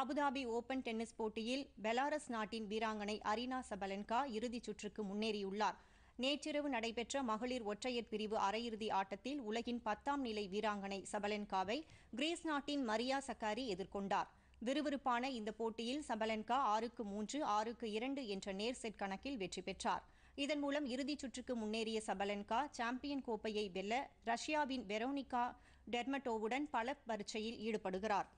Abu Dhabi open tennis போட்டியில் Belarus நாட்டின் வீராங்கனை அரினா சபலன்கா இறுதிச் சுற்றுக்கு முன்னேறியுள்ளார் நேற்றிரவு நடைபெற்ற மகளிர் ஒற்றையர் பிரிவு அரையிறுதி ஆட்டத்தில் உலகின் பத்தாம் நிலை வீராங்கனை சபலென்காவை கிரீஸ் நாட்டின் மரியா சக்காரி எதிர்கொண்டார் விறுவிறுப்பான இந்த போட்டியில் சபலென்கா ஆறுக்கு மூன்று ஆறுக்கு இரண்டு என்ற நேர் செட் கணக்கில் வெற்றி பெற்றார் இதன் மூலம் இறுதிச் சுற்றுக்கு முன்னேறிய சபலென்கா சாம்பியன் கோப்பையை வெல்ல ரஷ்யாவின் வெரோனிகா டெர்மட்டோவுடன் பல பரீட்சையில் ஈடுபடுகிறாா்